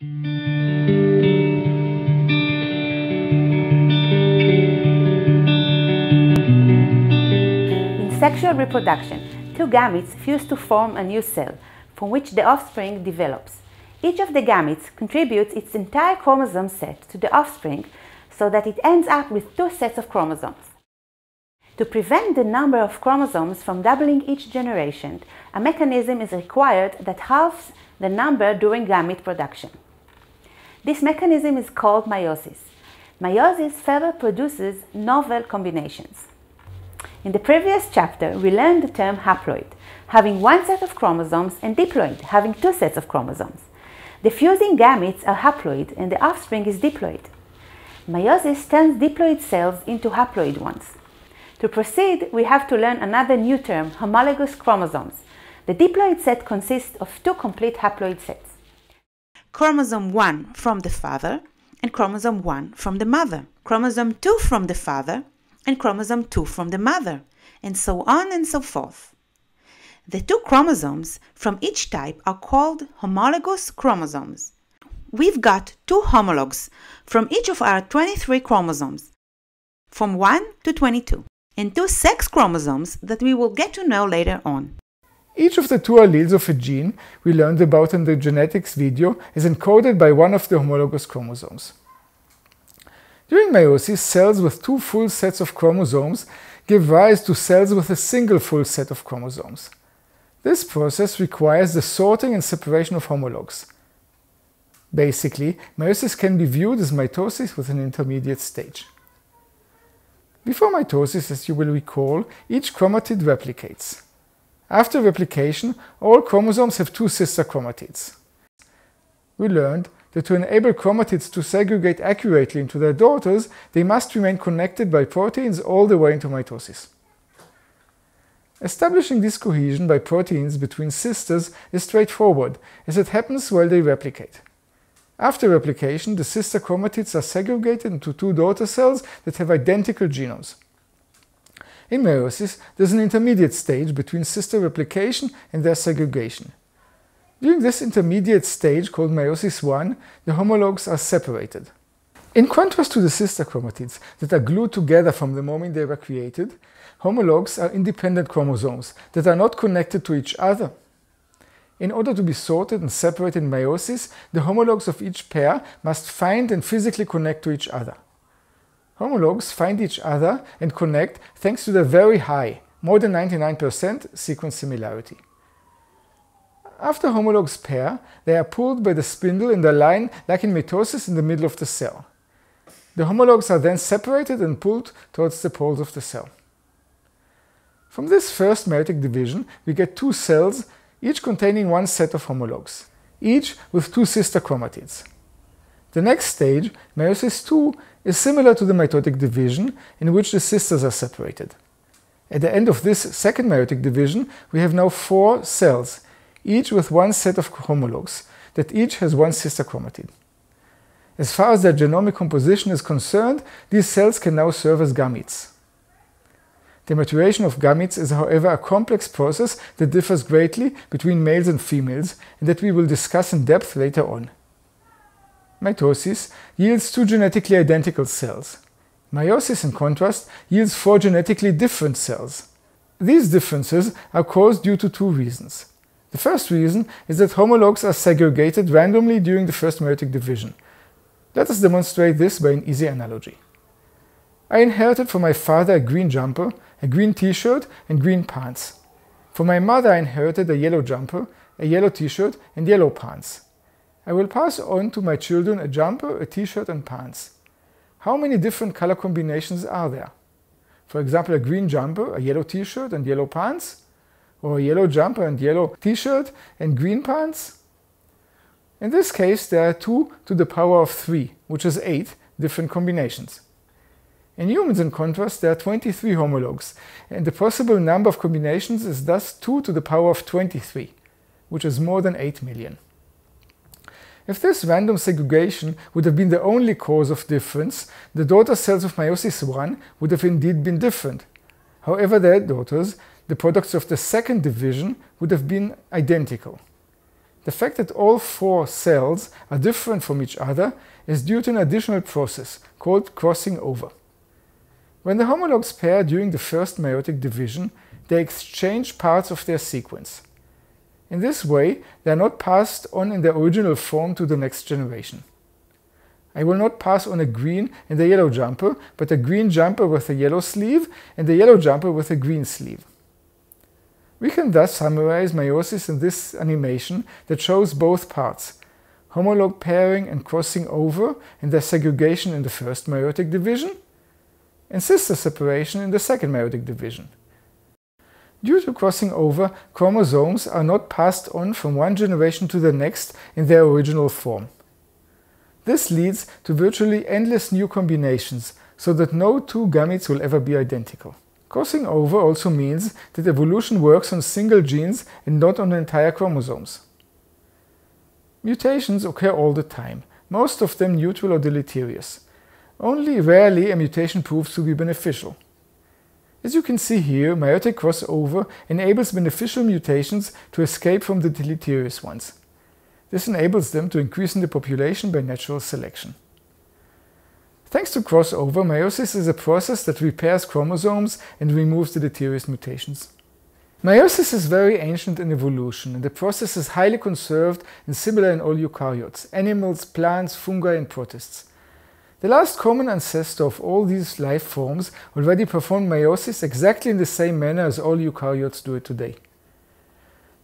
In sexual reproduction, two gametes fuse to form a new cell, from which the offspring develops. Each of the gametes contributes its entire chromosome set to the offspring so that it ends up with two sets of chromosomes. To prevent the number of chromosomes from doubling each generation, a mechanism is required that halves the number during gamete production. This mechanism is called meiosis. Meiosis further produces novel combinations. In the previous chapter, we learned the term haploid, having one set of chromosomes, and diploid, having two sets of chromosomes. The fusing gametes are haploid and the offspring is diploid. Meiosis turns diploid cells into haploid ones. To proceed, we have to learn another new term, homologous chromosomes. The diploid set consists of two complete haploid sets chromosome 1 from the father and chromosome 1 from the mother, chromosome 2 from the father and chromosome 2 from the mother, and so on and so forth. The two chromosomes from each type are called homologous chromosomes. We've got two homologs from each of our 23 chromosomes, from 1 to 22, and two sex chromosomes that we will get to know later on. Each of the two alleles of a gene we learned about in the genetics video is encoded by one of the homologous chromosomes. During meiosis, cells with two full sets of chromosomes give rise to cells with a single full set of chromosomes. This process requires the sorting and separation of homologs. Basically, meiosis can be viewed as mitosis with an intermediate stage. Before mitosis, as you will recall, each chromatid replicates. After replication, all chromosomes have two sister chromatids. We learned that to enable chromatids to segregate accurately into their daughters, they must remain connected by proteins all the way into mitosis. Establishing this cohesion by proteins between sisters is straightforward, as it happens while they replicate. After replication, the sister chromatids are segregated into two daughter cells that have identical genomes. In meiosis, there's an intermediate stage between sister replication and their segregation. During this intermediate stage, called meiosis I, the homologs are separated. In contrast to the sister chromatids that are glued together from the moment they were created, homologs are independent chromosomes that are not connected to each other. In order to be sorted and separated in meiosis, the homologs of each pair must find and physically connect to each other. Homologs find each other and connect thanks to the very high, more than 99% sequence similarity. After homologs pair, they are pulled by the spindle in the line like in mitosis in the middle of the cell. The homologs are then separated and pulled towards the poles of the cell. From this first meiotic division, we get two cells, each containing one set of homologs, each with two sister chromatids. The next stage, meiosis II, is similar to the mitotic division in which the sisters are separated. At the end of this second meiotic division, we have now four cells, each with one set of homologs, that each has one sister chromatid. As far as their genomic composition is concerned, these cells can now serve as gametes. The maturation of gametes is however a complex process that differs greatly between males and females and that we will discuss in depth later on mitosis yields two genetically identical cells. Meiosis, in contrast, yields four genetically different cells. These differences are caused due to two reasons. The first reason is that homologs are segregated randomly during the first meiotic division. Let us demonstrate this by an easy analogy. I inherited from my father a green jumper, a green t-shirt and green pants. From my mother I inherited a yellow jumper, a yellow t-shirt and yellow pants. I will pass on to my children a jumper, a t-shirt and pants. How many different color combinations are there? For example, a green jumper, a yellow t-shirt and yellow pants? Or a yellow jumper and yellow t-shirt and green pants? In this case, there are 2 to the power of 3, which is 8 different combinations. In humans, in contrast, there are 23 homologs, and the possible number of combinations is thus 2 to the power of 23, which is more than 8 million. If this random segregation would have been the only cause of difference, the daughter cells of meiosis I would have indeed been different. However, their daughters, the products of the second division, would have been identical. The fact that all four cells are different from each other is due to an additional process called crossing over. When the homologs pair during the first meiotic division, they exchange parts of their sequence. In this way, they are not passed on in their original form to the next generation. I will not pass on a green and a yellow jumper, but a green jumper with a yellow sleeve and a yellow jumper with a green sleeve. We can thus summarize meiosis in this animation that shows both parts, homolog pairing and crossing over and their segregation in the first meiotic division, and sister separation in the second meiotic division. Due to crossing over, chromosomes are not passed on from one generation to the next in their original form. This leads to virtually endless new combinations, so that no two gametes will ever be identical. Crossing over also means that evolution works on single genes and not on entire chromosomes. Mutations occur all the time, most of them neutral or deleterious. Only rarely a mutation proves to be beneficial. As you can see here, meiotic crossover enables beneficial mutations to escape from the deleterious ones. This enables them to increase in the population by natural selection. Thanks to crossover, meiosis is a process that repairs chromosomes and removes the deleterious mutations. Meiosis is very ancient in evolution, and the process is highly conserved and similar in all eukaryotes, animals, plants, fungi, and protists. The last common ancestor of all these life forms already performed meiosis exactly in the same manner as all eukaryotes do it today.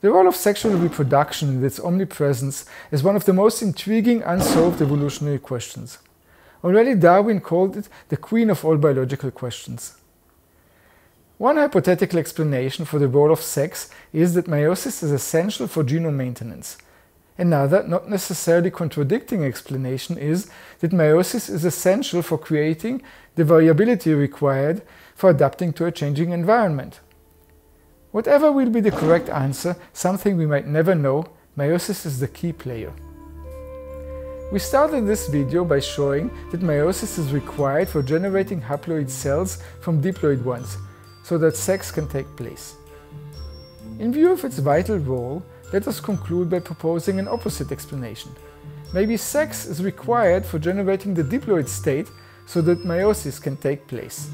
The role of sexual reproduction and its omnipresence is one of the most intriguing unsolved evolutionary questions. Already Darwin called it the queen of all biological questions. One hypothetical explanation for the role of sex is that meiosis is essential for genome maintenance, Another, not necessarily contradicting explanation is that meiosis is essential for creating the variability required for adapting to a changing environment. Whatever will be the correct answer, something we might never know, meiosis is the key player. We started this video by showing that meiosis is required for generating haploid cells from diploid ones, so that sex can take place. In view of its vital role, let us conclude by proposing an opposite explanation. Maybe sex is required for generating the diploid state so that meiosis can take place.